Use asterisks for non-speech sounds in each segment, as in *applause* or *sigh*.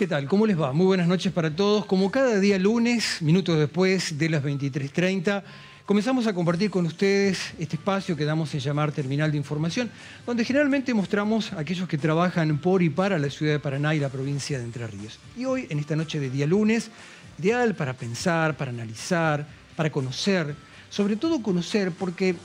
¿Qué tal? ¿Cómo les va? Muy buenas noches para todos. Como cada día lunes, minutos después de las 23.30, comenzamos a compartir con ustedes este espacio que damos en llamar Terminal de Información, donde generalmente mostramos a aquellos que trabajan por y para la ciudad de Paraná y la provincia de Entre Ríos. Y hoy, en esta noche de día lunes, ideal para pensar, para analizar, para conocer, sobre todo conocer, porque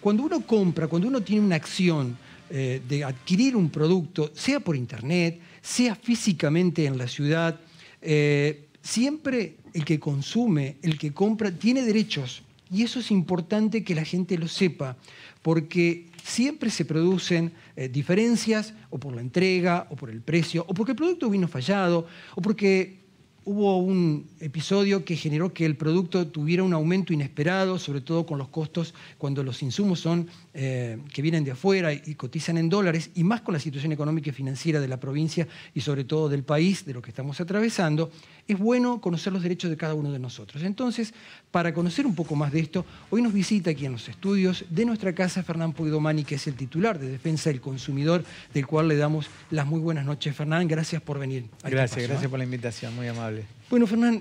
cuando uno compra, cuando uno tiene una acción eh, de adquirir un producto, sea por internet, sea físicamente en la ciudad, eh, siempre el que consume, el que compra, tiene derechos. Y eso es importante que la gente lo sepa, porque siempre se producen eh, diferencias, o por la entrega, o por el precio, o porque el producto vino fallado, o porque hubo un episodio que generó que el producto tuviera un aumento inesperado, sobre todo con los costos cuando los insumos son eh, que vienen de afuera y cotizan en dólares, y más con la situación económica y financiera de la provincia y sobre todo del país, de lo que estamos atravesando, es bueno conocer los derechos de cada uno de nosotros. Entonces, para conocer un poco más de esto, hoy nos visita aquí en los estudios de nuestra casa Fernán Puidomani, que es el titular de Defensa del Consumidor, del cual le damos las muy buenas noches. Fernán, gracias por venir. gracias, gracias ¿eh? por la invitación, muy amable. Bueno, Fernán,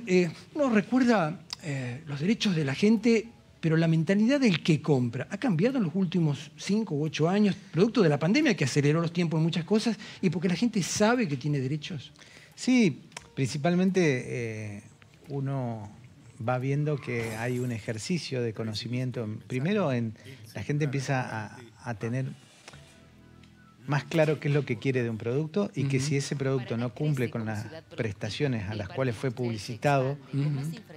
uno eh, recuerda eh, los derechos de la gente, pero la mentalidad del que compra ha cambiado en los últimos cinco u ocho años, producto de la pandemia que aceleró los tiempos en muchas cosas y porque la gente sabe que tiene derechos. Sí, principalmente eh, uno va viendo que hay un ejercicio de conocimiento. Primero, la gente empieza a tener más claro qué es lo que quiere de un producto y que si ese producto no cumple con las prestaciones a las cuales fue publicitado,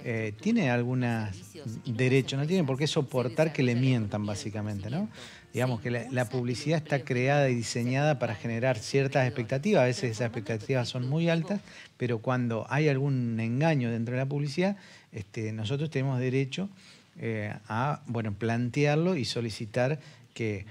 eh, tiene algún mm, derecho, no tiene por qué soportar que le mientan básicamente, ¿no? Digamos que la, publicidad está creada y diseñada para generar ciertas expectativas, a veces esas expectativas son muy altas, pero cuando hay algún engaño dentro de la publicidad, este, nosotros tenemos derecho eh, a bueno, plantearlo y solicitar que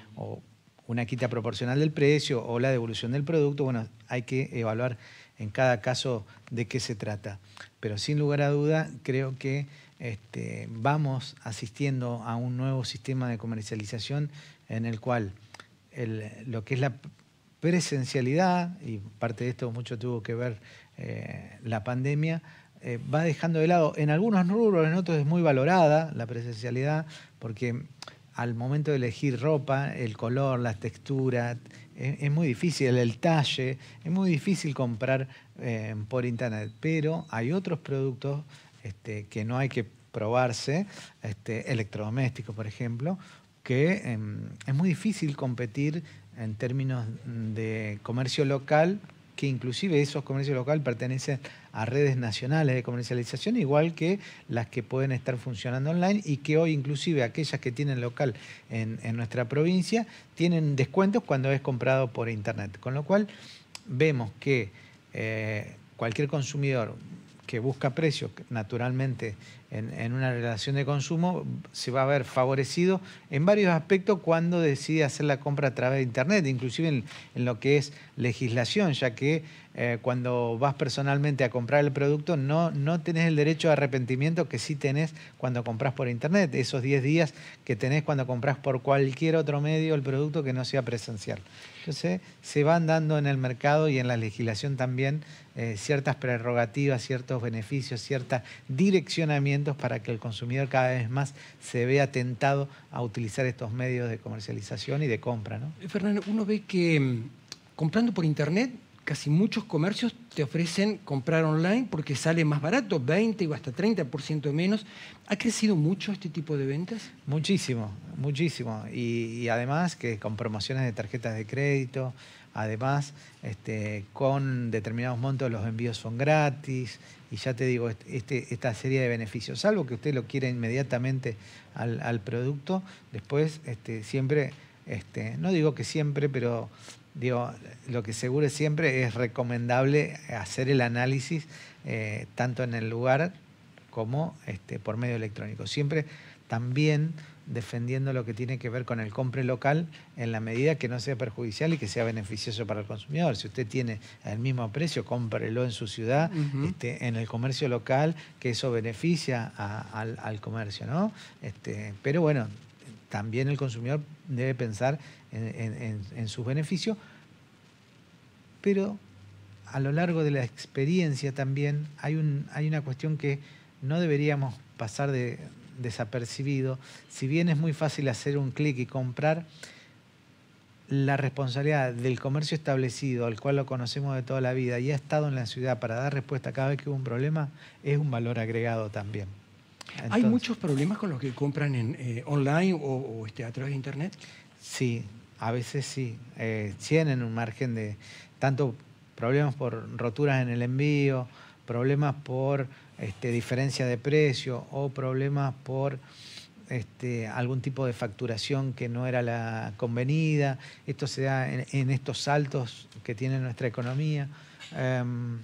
una quita proporcional del precio o la devolución del producto, bueno, hay que evaluar en cada caso de qué se trata. Pero sin lugar a duda, creo que este, vamos asistiendo a un nuevo sistema de comercialización en el cual lo que es la presencialidad, y parte de esto mucho tuvo que ver eh, la pandemia, eh, va dejando de lado, en algunos rubros, en otros es muy valorada la presencialidad, porque al momento de elegir ropa, el color, la textura, es, muy difícil, el talle, es muy difícil comprar eh, por internet, pero hay otros productos este, que no hay que probarse, este, electrodomésticos, por ejemplo, que em, es muy difícil competir en términos de comercio local que inclusive esos comercios locales pertenecen a redes nacionales de comercialización, igual que las que pueden estar funcionando online y que hoy inclusive aquellas que tienen local en, nuestra provincia tienen descuentos cuando es comprado por Internet. Con lo cual vemos que eh, cualquier consumidor que busca precios, naturalmente, en, una relación de consumo, se va a ver favorecido en varios aspectos cuando decide hacer la compra a través de Internet, inclusive en, en lo que es legislación, ya que eh, cuando vas personalmente a comprar el producto, no, no tenés el derecho de arrepentimiento que sí tenés cuando compras por internet, esos 10 días que tenés cuando compras por cualquier otro medio el producto que no sea presencial. Entonces, se van dando en el mercado y en la legislación también eh, ciertas prerrogativas, ciertos beneficios, ciertos direccionamientos para que el consumidor cada vez más se vea tentado a utilizar estos medios de comercialización y de compra. ¿no? Eh, Fernando, uno ve que mm, comprando por internet casi muchos comercios te ofrecen comprar online porque sale más barato, 20 o hasta 30% menos. ¿Ha crecido mucho este tipo de ventas? Muchísimo, muchísimo. Y, además que con promociones de tarjetas de crédito, además este, con determinados montos los envíos son gratis. Y ya te digo, este, este, esta serie de beneficios, salvo que usted lo quiera inmediatamente al, producto, después este, siempre, este, no digo que siempre, pero digo, lo que seguro siempre es recomendable hacer el análisis eh, tanto en el lugar como este, por medio electrónico. Siempre también defendiendo lo que tiene que ver con el compre local en la medida que no sea perjudicial y que sea beneficioso para el consumidor. Si usted tiene el mismo precio, cómprelo en su ciudad, este, en el comercio local, que eso beneficia al, comercio, ¿no? Este, pero bueno, también el consumidor debe pensar en, sus beneficios, pero a lo largo de la experiencia también hay, un, hay una cuestión que no deberíamos pasar de, desapercibido. Si bien es muy fácil hacer un clic y comprar, la responsabilidad del comercio establecido, al cual lo conocemos de toda la vida y ha estado en la ciudad para dar respuesta cada vez que hubo un problema, es un valor agregado también. ¿Hay muchos problemas con los que compran en, eh, online o, este, a través de Internet? Sí, a veces sí, eh, tienen un margen de tanto problemas por roturas en el envío, problemas por este, diferencia de precio o problemas por este, algún tipo de facturación que no era la convenida. Esto se da en, estos saltos que tiene nuestra economía. Em,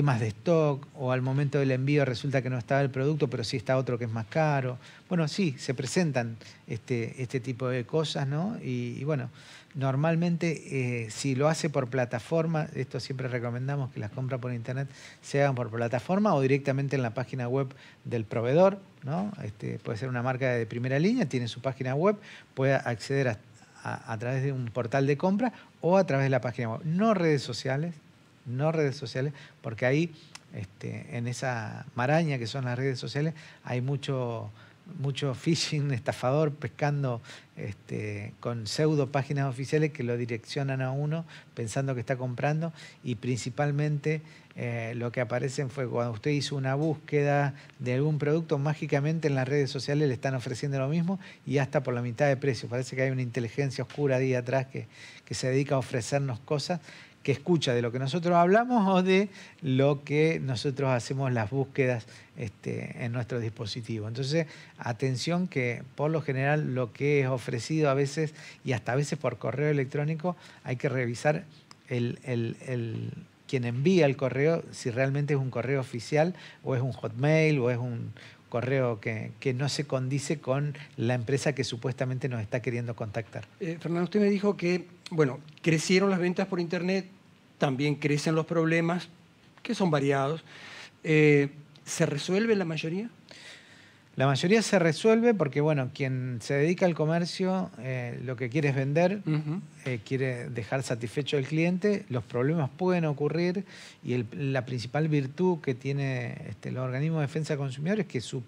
de stock o al momento del envío resulta que no estaba el producto, pero sí está otro que es más caro. Bueno, sí, se presentan este, este tipo de cosas, ¿no? Y, bueno, normalmente eh, si lo hace por plataforma, esto siempre recomendamos que las compras por internet se hagan por plataforma o directamente en la página web del proveedor, ¿no? Este, puede ser una marca de primera línea, tiene su página web, puede acceder a, a través de un portal de compra o a través de la página web. No redes sociales, no redes sociales, porque ahí, este, en esa maraña que son las redes sociales, hay mucho, mucho *laughs* phishing, estafador, pescando este, con pseudo páginas oficiales que lo direccionan a uno pensando que está comprando y principalmente eh, lo que aparecen fue cuando usted hizo una búsqueda de algún producto, mágicamente en las redes sociales le están ofreciendo lo mismo y hasta por la mitad de precio. Parece que hay una inteligencia oscura ahí atrás que, que se dedica a ofrecernos cosas que escucha de lo que nosotros hablamos o de lo que nosotros hacemos las búsquedas este, en nuestro dispositivo. Entonces, atención que por lo general lo que es ofrecido a veces y hasta a veces por correo electrónico hay que revisar el, quien envía el correo, si realmente es un correo oficial o es un hotmail o es un, correo que, no se condice con la empresa que supuestamente nos está queriendo contactar. Eh, Fernando, usted me dijo que, bueno, crecieron las ventas por Internet, también crecen los problemas, que son variados. Eh, ¿Se resuelve la mayoría? La mayoría se resuelve porque, bueno, quien se dedica al comercio eh, lo que quiere es vender, eh, quiere dejar satisfecho al cliente, los problemas pueden ocurrir y la principal virtud que tiene este, el organismo de defensa del consumidor es que su,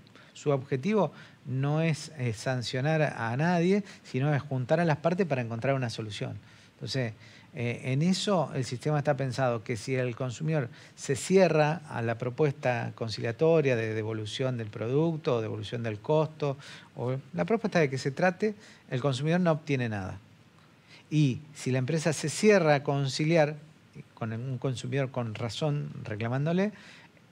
objetivo no es, es eh, sancionar a nadie, sino es juntar a las partes para encontrar una solución. Entonces, eh, en eso el sistema está pensado que si el consumidor se cierra a la propuesta conciliatoria de devolución del producto devolución del costo o la propuesta de que se trate, el consumidor no obtiene nada. Y si la empresa se cierra a conciliar con un consumidor con razón reclamándole,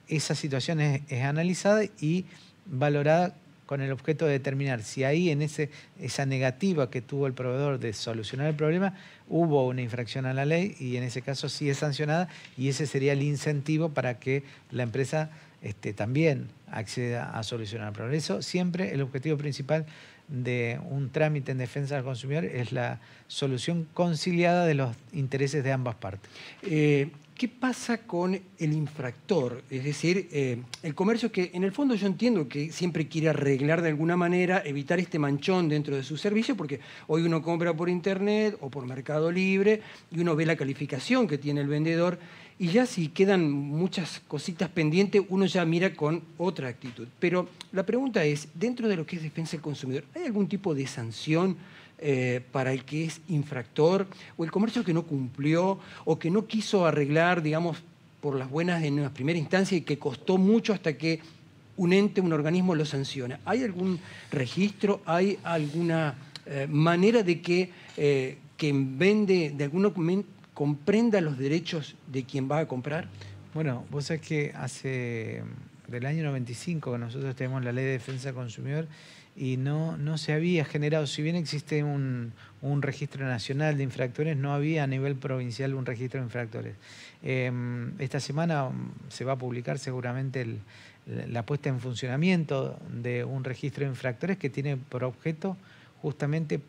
esa situación es analizada y valorada con el objeto de determinar si ahí en ese, esa negativa que tuvo el proveedor de solucionar el problema hubo una infracción a la ley y en ese caso sí es sancionada y ese sería el incentivo para que la empresa este, también acceda a solucionar el problema. Eso siempre el objetivo principal de un trámite en defensa del consumidor es la solución conciliada de los intereses de ambas partes. Eh, ¿Qué pasa con el infractor? Es decir, eh, el comercio que en el fondo yo entiendo que siempre quiere arreglar de alguna manera, evitar este manchón dentro de su servicio, porque hoy uno compra por internet o por Mercado Libre y uno ve la calificación que tiene el vendedor y ya si quedan muchas cositas pendientes, uno ya mira con otra actitud. Pero la pregunta es, dentro de lo que es defensa del consumidor, ¿hay algún tipo de sanción eh, para el que es infractor, o el comercio que no cumplió, o que no quiso arreglar, digamos, por las buenas en la primera instancia y que costó mucho hasta que un ente, un organismo lo sanciona. ¿Hay algún registro? ¿Hay alguna eh, manera de que eh, quien vende, de algún documento comprenda los derechos de quien va a comprar? Bueno, vos sabés que hace del año 95 nosotros tenemos la ley de defensa del consumidor y no, no se había generado, si bien existe un, registro nacional de infractores, no había a nivel provincial un registro de infractores. Em, esta semana mm, se va a publicar seguramente la puesta en funcionamiento de un registro de infractores que tiene por objeto justamente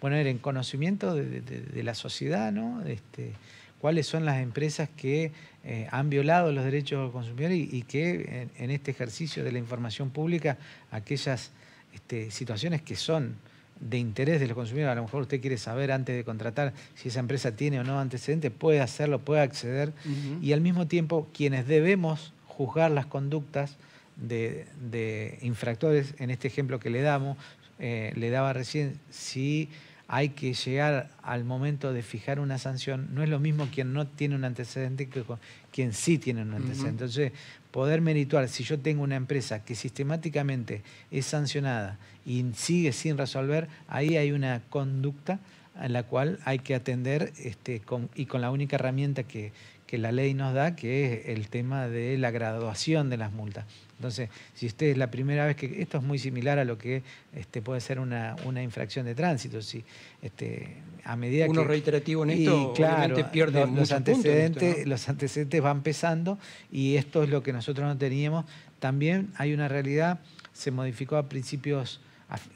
poner en conocimiento de, la sociedad, ¿no? Este, cuáles son las empresas que eh, han violado los derechos del consumidor y, y que en, este ejercicio de la información pública aquellas este, situaciones que son de interés de los consumidores. A lo mejor usted quiere saber antes de contratar si esa empresa tiene o no antecedentes, puede hacerlo, puede acceder. Y al mismo tiempo, quienes debemos juzgar las conductas de, infractores, en este ejemplo que le damos, eh, le daba recién, si hay que llegar al momento de fijar una sanción, no es lo mismo quien no tiene un antecedente que quien sí tiene un antecedente. Entonces, poder merituar, si yo tengo una empresa que sistemáticamente es sancionada y sigue sin resolver, ahí hay una conducta a la cual hay que atender este, y con la única herramienta que la ley nos da, que es el tema de la graduación de las multas. Entonces, si usted es la primera vez que. Esto es muy similar a lo que este, puede ser una, infracción de tránsito. Si, este, a medida Uno reiterativo en esto, claro, pierde los, antecedentes, los antecedentes van pesando y esto es lo que nosotros no teníamos. También hay una realidad, se modificó a principios.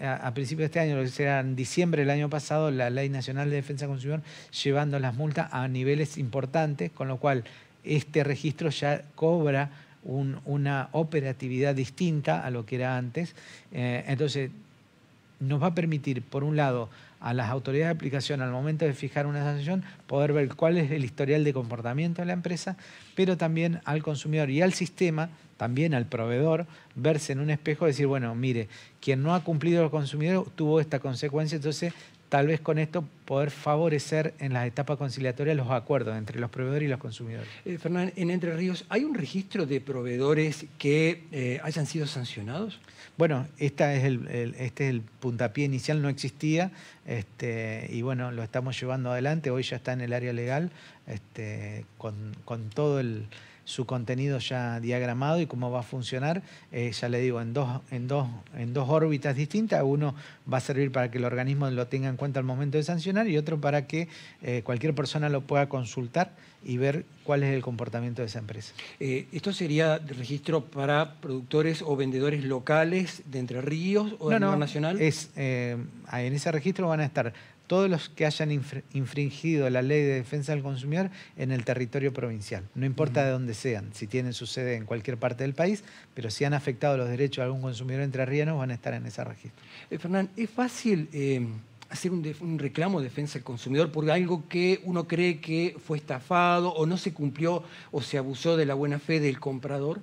A, principios de este año, lo que será en diciembre del año pasado, la Ley Nacional de Defensa del Consumidor llevando las multas a niveles importantes, con lo cual este registro ya cobra una operatividad distinta a lo que era antes. Eh, entonces, nos va a permitir, por un lado, a las autoridades de aplicación al momento de fijar una sanción, poder ver cuál es el historial de comportamiento de la empresa, pero también al consumidor y al sistema, también al proveedor, verse en un espejo y decir, bueno, mire, quien no ha cumplido el consumidor tuvo esta consecuencia, entonces tal vez con esto poder favorecer en las etapas conciliatorias los acuerdos entre los proveedores y los consumidores. Eh, en Entre Ríos, ¿hay un registro de proveedores que eh, hayan sido sancionados? Bueno, esta es este es el puntapié inicial, no existía, este, y bueno, lo estamos llevando adelante, hoy ya está en el área legal, este, con todo el su contenido ya diagramado y cómo va a funcionar. Eh, ya le digo, en dos, en, dos, en dos órbitas distintas. Uno va a servir para que el organismo lo tenga en cuenta al momento de sancionar y otro para que eh, cualquier persona lo pueda consultar y ver cuál es el comportamiento de esa empresa. Eh, ¿Esto sería registro para productores o vendedores locales de Entre Ríos o de no, nacional? Es, en ese registro van a estar todos los que hayan infringido la ley de defensa del consumidor en el territorio provincial. No importa de dónde sean, si tienen su sede en cualquier parte del país, pero si han afectado los derechos de algún consumidor entre entrerriano, van a estar en ese registro. Eh, Fernán, ¿es fácil eh, hacer un, reclamo de defensa del consumidor por algo que uno cree que fue estafado o no se cumplió o se abusó de la buena fe del comprador?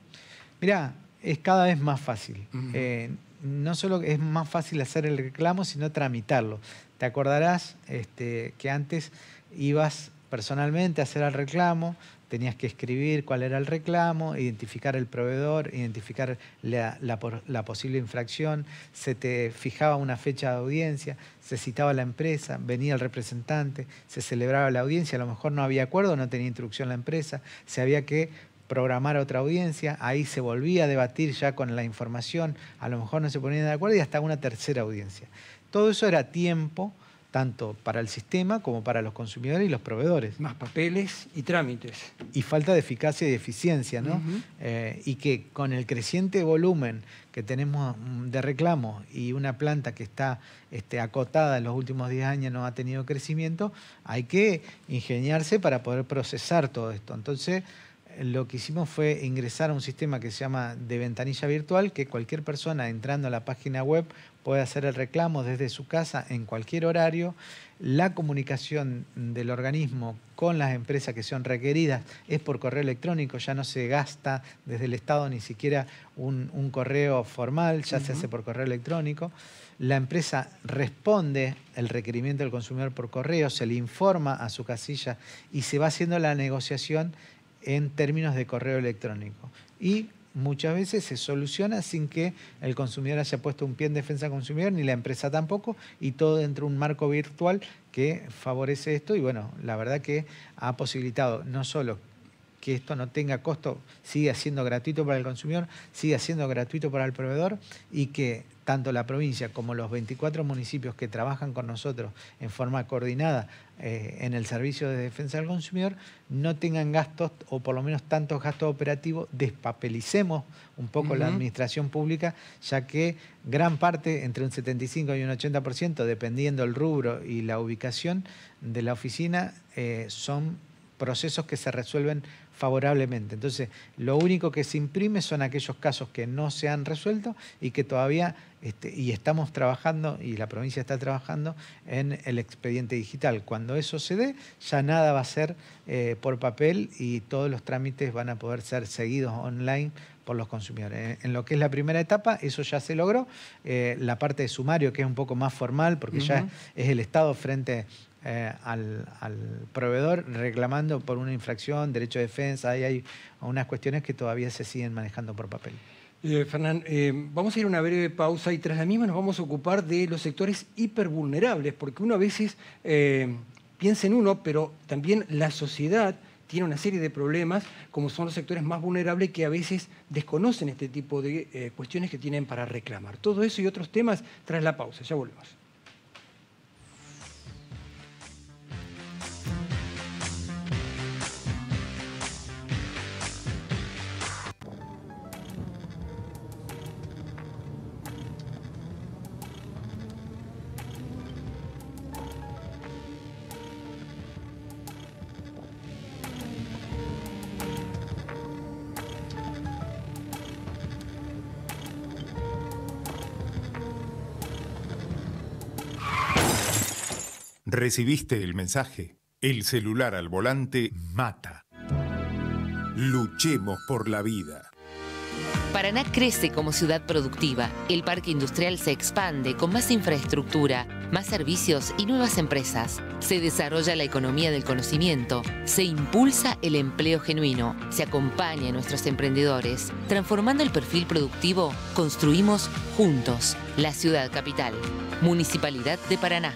Mirá, es cada vez más fácil. Eh, no solo es más fácil hacer el reclamo, sino tramitarlo. Te acordarás este, que antes ibas personalmente a hacer el reclamo, tenías que escribir cuál era el reclamo, identificar el proveedor, identificar la, posible infracción, se te fijaba una fecha de audiencia, se citaba la empresa, venía el representante, se celebraba la audiencia, a lo mejor no había acuerdo, no tenía instrucción la empresa, se había que programar otra audiencia, ahí se volvía a debatir ya con la información, a lo mejor no se ponían de acuerdo y hasta una tercera audiencia. Todo eso era tiempo, tanto para el sistema como para los consumidores y los proveedores. Más papeles y trámites. Y falta de eficacia y de eficiencia, ¿no? Eh, y que con el creciente volumen que tenemos mm, de reclamos y una planta que está este, acotada en los últimos 10 años no ha tenido crecimiento, hay que ingeniarse para poder procesar todo esto. Entonces, lo que hicimos fue ingresar a un sistema que se llama de ventanilla virtual, que cualquier persona entrando a la página web puede hacer el reclamo desde su casa en cualquier horario. La comunicación del organismo con las empresas que son requeridas es por correo electrónico, ya no se gasta desde el Estado ni siquiera un, correo formal, ya se hace por correo electrónico. La empresa responde el requerimiento del consumidor por correo, se le informa a su casilla y se va haciendo la negociación en términos de correo electrónico. Y muchas veces se soluciona sin que el consumidor haya puesto un pie en defensa consumidor, ni la empresa tampoco, y todo dentro de un marco virtual que favorece esto y bueno, la verdad que ha posibilitado no solo que esto no tenga costo, siga siendo gratuito para el consumidor, siga siendo gratuito para el proveedor y que tanto la provincia como los 24 municipios que trabajan con nosotros en forma coordinada eh, en el Servicio de Defensa del Consumidor no tengan gastos o por lo menos tantos gastos operativos, despapelicemos un poco la administración pública, ya que gran parte, entre un 75 y un 80%, dependiendo el rubro y la ubicación de la oficina, eh, son procesos que se resuelven favorablemente. Entonces, lo único que se imprime son aquellos casos que no se han resuelto y que todavía, este, y estamos trabajando, y la provincia está trabajando en el expediente digital. Cuando eso se dé, ya nada va a ser eh, por papel y todos los trámites van a poder ser seguidos online por los consumidores. En lo que es la primera etapa, eso ya se logró. Eh, la parte de sumario, que es un poco más formal, porque ya es el Estado frente eh, al, proveedor reclamando por una infracción, derecho de defensa, ahí hay unas cuestiones que todavía se siguen manejando por papel. Eh, Fernán, eh, vamos a ir a una breve pausa y tras la misma nos vamos a ocupar de los sectores hipervulnerables, porque uno a veces eh, piensa en uno, pero también la sociedad tiene una serie de problemas, como son los sectores más vulnerables que a veces desconocen este tipo de cuestiones que tienen para reclamar. Todo eso y otros temas tras la pausa. Ya volvemos. Recibiste el mensaje. El celular al volante mata. Luchemos por la vida. Paraná crece como ciudad productiva. El parque industrial se expande con más infraestructura, más servicios y nuevas empresas. Se desarrolla la economía del conocimiento, se impulsa el empleo genuino, se acompaña a nuestros emprendedores. Transformando el perfil productivo, construimos juntos la ciudad capital. Municipalidad de Paraná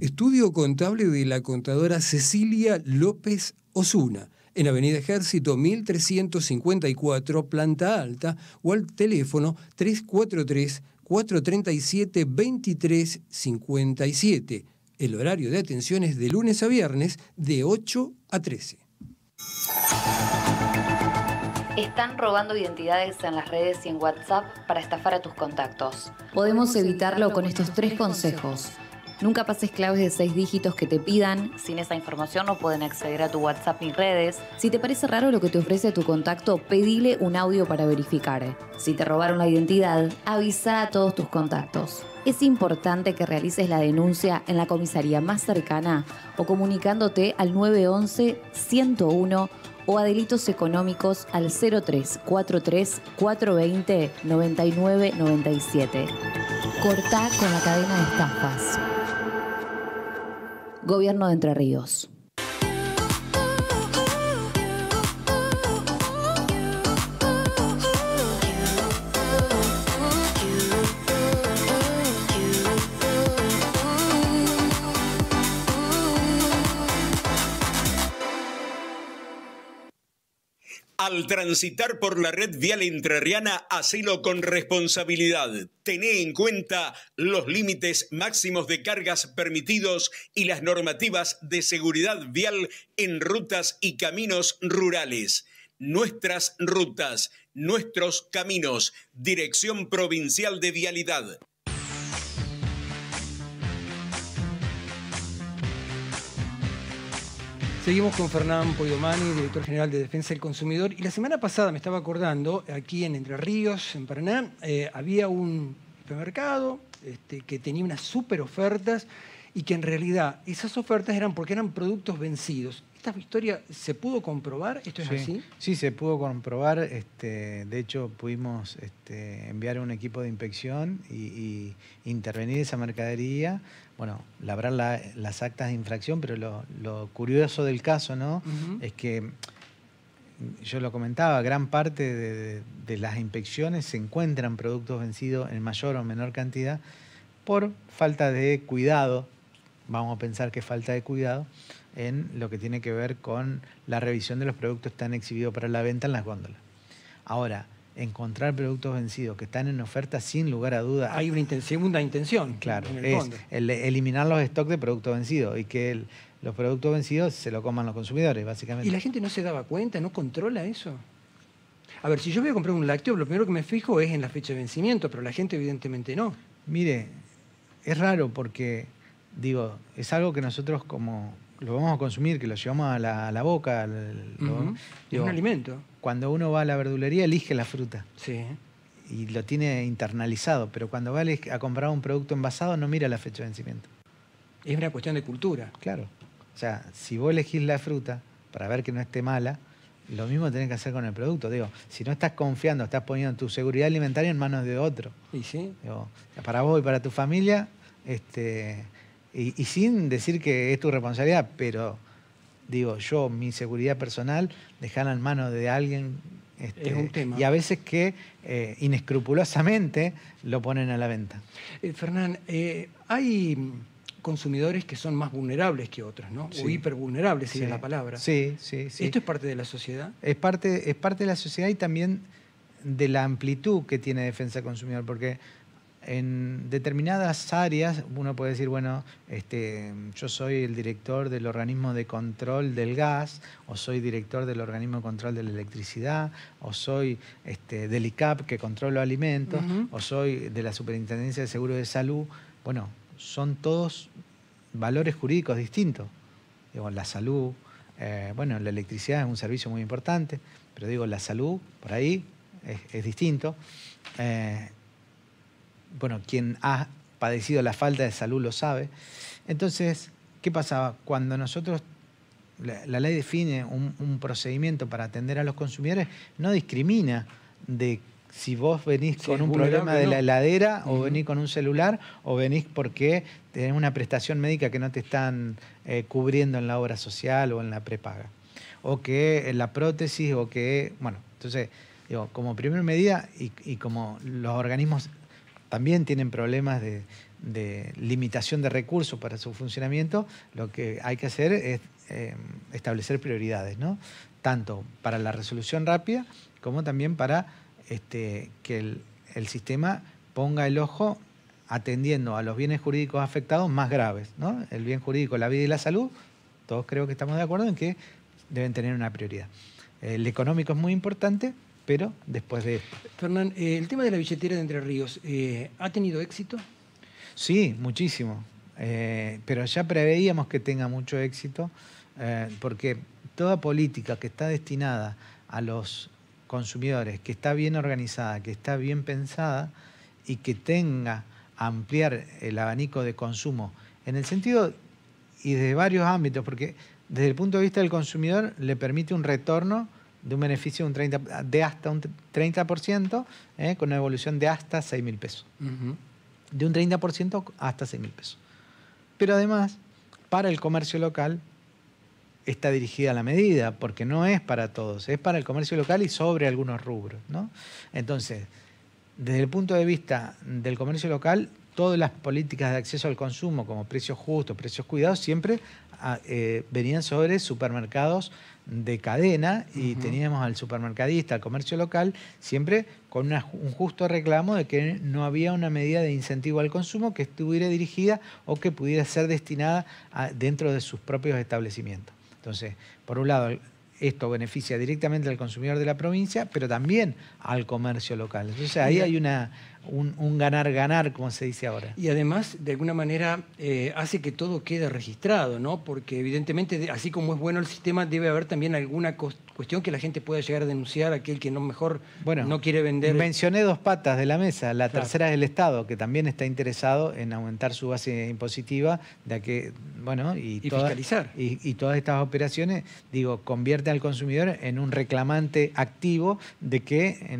estudio contable de la contadora Cecilia López Osuna, en Avenida Ejército 1354, planta alta, o al teléfono 343-437-2357. El horario de atención es de lunes a viernes de 8 a 13. Están robando identidades en las redes y en WhatsApp para estafar a tus contactos. Podemos evitarlo con estos tres consejos. Nunca pases claves de seis dígitos que te pidan. Sin esa información no pueden acceder a tu WhatsApp ni redes. Si te parece raro lo que te ofrece tu contacto, pedile un audio para verificar. Si te robaron la identidad, avisa a todos tus contactos. Es importante que realices la denuncia en la comisaría más cercana o comunicándote al 911 101 o a delitos económicos al 0343 420 9997. Cortá con la cadena de estafas. Gobierno de Entre Ríos. Al transitar por la red vial entrerriana, asilo con responsabilidad. Tené en cuenta los límites máximos de cargas permitidos y las normativas de seguridad vial en rutas y caminos rurales. Nuestras rutas, nuestros caminos, Dirección Provincial de Vialidad. Seguimos con Fernán Poidomani, director general de Defensa del Consumidor. Y la semana pasada me estaba acordando, aquí en Entre Ríos, en Paraná, eh, había un supermercado este, que tenía unas super ofertas y que en realidad esas ofertas eran porque eran productos vencidos. ¿Esta historia se pudo comprobar? ¿Esto es sí. así? Sí, se pudo comprobar. Este, de hecho, pudimos este, enviar un equipo de inspección e y, intervenir esa mercadería. Bueno, labrar las actas de infracción, pero lo, curioso del caso, ¿no? Es que yo lo comentaba, gran parte de, de, las inspecciones se encuentran productos vencidos en mayor o menor cantidad por falta de cuidado. Vamos a pensar que falta de cuidado en lo que tiene que ver con la revisión de los productos que están exhibidos para la venta en las góndolas. Ahora, encontrar productos vencidos que están en oferta sin lugar a duda. Hay una segunda intención. Claro, es eliminar los stocks de productos vencidos y que los productos vencidos se lo coman los consumidores, básicamente. ¿Y la gente no se daba cuenta, no controla eso? A ver, si yo voy a comprar un lácteo, lo primero que me fijo es en la fecha de vencimiento, pero la gente evidentemente no. Mire, es raro porque, digo, es algo que nosotros como, lo vamos a consumir, que lo llevamos a la, boca. es un alimento. Cuando uno va a la verdulería, elige la fruta. Sí. Y lo tiene internalizado, pero cuando va a comprar un producto envasado, no mira la fecha de vencimiento. Es una cuestión de cultura. Claro. O sea, si vos elegís la fruta para ver que no esté mala, lo mismo tenés que hacer con el producto. Digo, si no estás confiando, estás poniendo tu seguridad alimentaria en manos de otro. ¿Y sí? para vos y para tu familia, este, y, sin decir que es tu responsabilidad, pero digo, yo, mi seguridad personal, dejarla en manos de alguien. Este, es un tema. Y a veces que eh, inescrupulosamente lo ponen a la venta. Eh, Fernán, eh, hay consumidores que son más vulnerables que otros, ¿no? O hipervulnerables, si es la palabra. Sí, sí, sí. ¿Esto es parte de la sociedad? Es parte, es parte de la sociedad y también de la amplitud que tiene defensa consumidor, porque en determinadas áreas uno puede decir, bueno, este, yo soy el director del organismo de control del gas, o soy director del organismo de control de la electricidad, o soy este, del ICAP que los alimentos, o soy de la Superintendencia de Seguro de Salud. Bueno, son todos valores jurídicos distintos. Digo, la salud, eh, bueno, la electricidad es un servicio muy importante, pero digo, la salud por ahí es, distinto. Eh, bueno, quien ha padecido la falta de salud lo sabe. Entonces, ¿qué pasaba? Cuando nosotros, la, ley define un, procedimiento para atender a los consumidores, no discrimina de si vos venís con un problema de la heladera o venís con un celular o venís porque tenés una prestación médica que no te están eh, cubriendo en la obra social o en la prepaga. O que en eh, la prótesis o que, bueno, entonces, digo, como primera medida y como los organismos también tienen problemas de, limitación de recursos para su funcionamiento, lo que hay que hacer es eh, establecer prioridades, ¿no? tanto para la resolución rápida como también para este, que el, el, sistema ponga el ojo atendiendo a los bienes jurídicos afectados más graves. ¿no? El bien jurídico, la vida y la salud, todos creo que estamos de acuerdo en que deben tener una prioridad. El económico es muy importante, pero después de esto. Fernán, eh, el tema de la billetera de Entre Ríos, eh, ¿ha tenido éxito? Sí, muchísimo. Eh, pero ya preveíamos que tenga mucho éxito, porque toda política que está destinada a los consumidores, que está bien organizada, que está bien pensada y que tenga ampliar el abanico de consumo, en el sentido y de varios ámbitos, porque desde el punto de vista del consumidor le permite un retorno de un beneficio de, hasta un 30%, ¿eh? con una evolución de hasta 6 mil pesos. De un 30% hasta 6 mil pesos. Pero además, para el comercio local está dirigida la medida, porque no es para todos, es para el comercio local y sobre algunos rubros. Entonces, desde el punto de vista del comercio local, todas las políticas de acceso al consumo, como precios justos, precios cuidados, siempre ah, eh, venían sobre supermercados de cadena y teníamos al supermercadista, al comercio local, siempre con un justo reclamo de que no había una medida de incentivo al consumo que estuviera dirigida o que pudiera ser destinada dentro de sus propios establecimientos. Entonces, por un lado, esto beneficia directamente al consumidor de la provincia, pero también al comercio local. Entonces ahí hay una, un ganar-ganar, como se dice ahora. Y además, de alguna manera, eh, hace que todo quede registrado, ¿no? Porque evidentemente, así como es bueno el sistema, debe haber también alguna cuestión que la gente pueda llegar a denunciar, aquel que no mejor bueno, no quiere vender. Mencioné dos patas de la mesa. La tercera es el Estado, que también está interesado en aumentar su base impositiva, de que, bueno, y, fiscalizar. Y, todas estas operaciones, digo, convierten al consumidor en un reclamante activo de que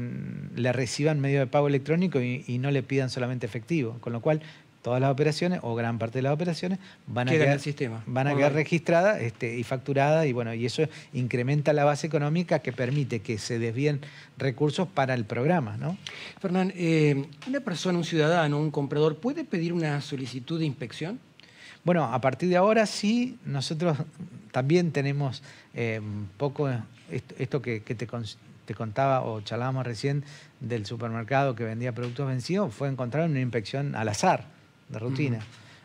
le reciban medio de pago electrónico y, no le pidan solamente efectivo. Con lo cual, todas las operaciones o gran parte de las operaciones van a quedar, registradas este, y facturadas y bueno, y eso incrementa la base económica que permite que se desvíen recursos para el programa. ¿no? Fernán, eh, ¿una persona, un ciudadano, un comprador puede pedir una solicitud de inspección? Bueno, a partir de ahora sí, nosotros también tenemos eh, poco esto, que, que te te contaba o charlábamos recién del supermercado que vendía productos vencidos, fue encontrar una inspección al azar, de rutina.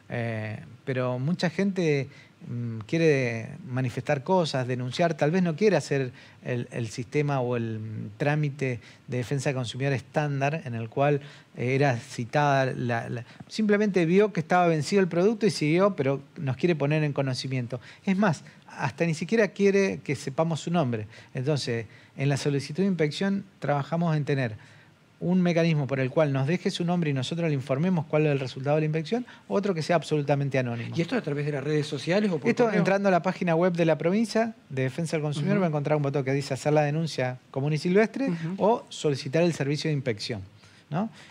Eh, pero mucha gente mm, quiere manifestar cosas, denunciar, tal vez no quiere hacer el, sistema o el mm, trámite de defensa de consumidor estándar en el cual era citada, simplemente vio que estaba vencido el producto y siguió, pero nos quiere poner en conocimiento. Es más, hasta ni siquiera quiere que sepamos su nombre. Entonces, en la solicitud de inspección trabajamos en tener un mecanismo por el cual nos deje su nombre y nosotros le informemos cuál es el resultado de la inspección, otro que sea absolutamente anónimo. ¿Y esto a través de las redes sociales o por Esto entrando a la página web de la provincia de Defensa del Consumidor va a encontrar un botón que dice hacer la denuncia común y silvestre o solicitar el servicio de inspección.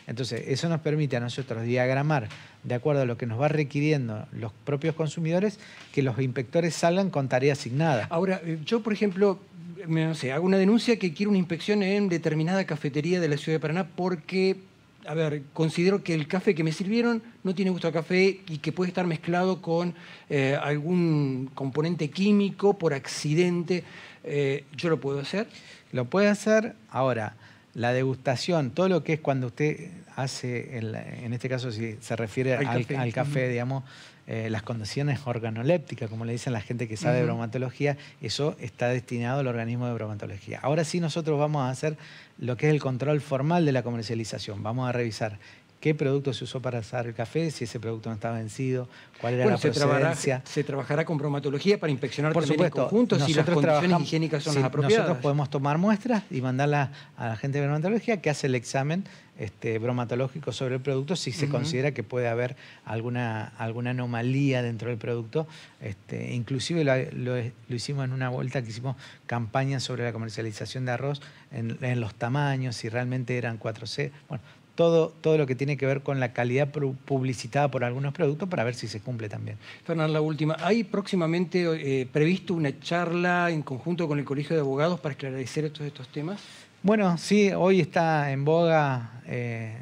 Entonces, eso nos permite a nosotros diagramar, de acuerdo a lo que nos va requiriendo los propios consumidores, que los inspectores salgan con tarea asignada. Ahora, eh, yo, por ejemplo, hago una denuncia que quiero una inspección en determinada cafetería de la ciudad de Paraná porque a ver, considero que el café que me sirvieron no tiene gusto a café y que puede estar mezclado con eh, algún componente químico por accidente. Eh, ¿Yo lo puedo hacer? Lo puede hacer. Ahora, la degustación, todo lo que es cuando usted hace, en este caso si se refiere al, café. digamos, eh, las condiciones organolépticas, como le dicen la gente que sabe de bromatología, eso está destinado al organismo de bromatología. Ahora sí nosotros vamos a hacer lo que es el control formal de la comercialización. Vamos a revisar qué producto se usó para asar el café, si ese producto no estaba vencido, cuál era la se procedencia. se trabajará con bromatología para inspeccionar Por también supuesto, conjunto si las condiciones higiénicas son las apropiadas. Nosotros podemos tomar muestras y mandarlas a la gente de bromatología que hace el examen este, bromatológico sobre el producto si se considera que puede haber alguna, alguna anomalía dentro del producto. Este, inclusive lo, hicimos en una vuelta que hicimos campañas sobre la comercialización de arroz en, en los tamaños, si realmente eran 4C. Bueno, todo, todo lo que tiene que ver con la calidad publicitada por algunos productos para ver si se cumple también. Fernando, la última. ¿Hay próximamente eh, previsto una charla en conjunto con el Colegio de Abogados para esclarecer todos estos temas? Bueno, sí, hoy está en boga eh,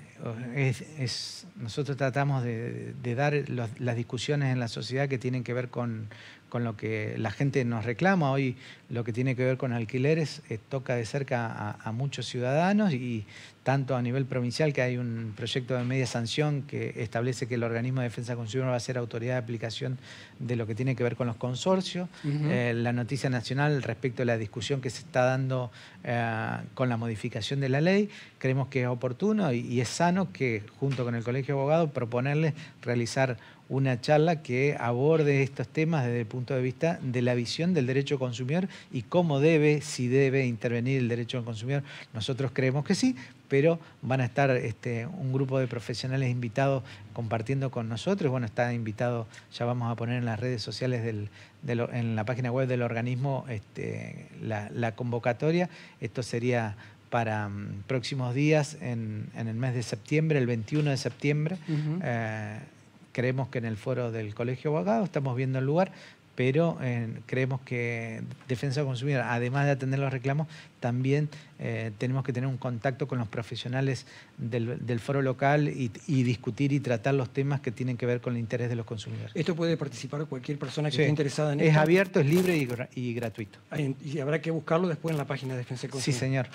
nosotros tratamos de, dar las discusiones en la sociedad que tienen que ver con, lo que la gente nos reclama. Hoy lo que tiene que ver con alquileres eh, toca de cerca a, muchos ciudadanos y tanto a nivel provincial que hay un proyecto de media sanción que establece que el organismo de defensa del consumidor va a ser autoridad de aplicación de lo que tiene que ver con los consorcios. Eh, la noticia nacional respecto a la discusión que se está dando eh, con la modificación de la ley creemos que es oportuno y, es sano que junto con el Colegio de Abogados proponerles realizar una charla que aborde estos temas desde el punto de vista de la visión del derecho consumidor y cómo debe, si debe intervenir el derecho al consumidor. Nosotros creemos que sí, pero van a estar este, un grupo de profesionales invitados compartiendo con nosotros. Bueno, está invitado, ya vamos a poner en las redes sociales, en la página web del organismo, este, la convocatoria. Esto sería para mm, próximos días en, el mes de septiembre, el 21 de septiembre. Eh, creemos que en el foro del Colegio Abogado estamos viendo el lugar, pero eh, creemos que Defensa del Consumidor, además de atender los reclamos, también eh, tenemos que tener un contacto con los profesionales del, foro local y, discutir y tratar los temas que tienen que ver con el interés de los consumidores. ¿Esto puede participar cualquier persona que esté interesada en esto? Es abierto, es libre y, gratuito. y habrá que buscarlo después en la página de Defensa del Consumidor. Sí, señor.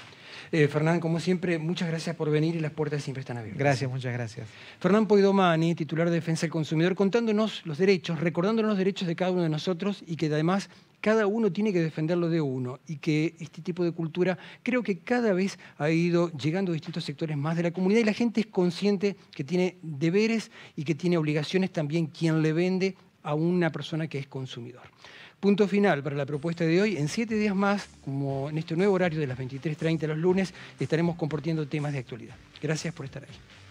Eh, Fernán, como siempre, muchas gracias por venir y las puertas siempre están abiertas. Gracias, muchas gracias. Fernán Poidomani, titular de Defensa del Consumidor, contándonos los derechos, recordándonos los derechos de cada uno de nosotros y que además cada uno tiene que defenderlo de uno y que este tipo de cultura creo que cada vez ha ido llegando a distintos sectores más de la comunidad y la gente es consciente que tiene deberes y que tiene obligaciones también quien le vende a una persona que es consumidor. Punto final para la propuesta de hoy. En siete días más, como en este nuevo horario de las 23.30 los lunes, estaremos compartiendo temas de actualidad. Gracias por estar ahí.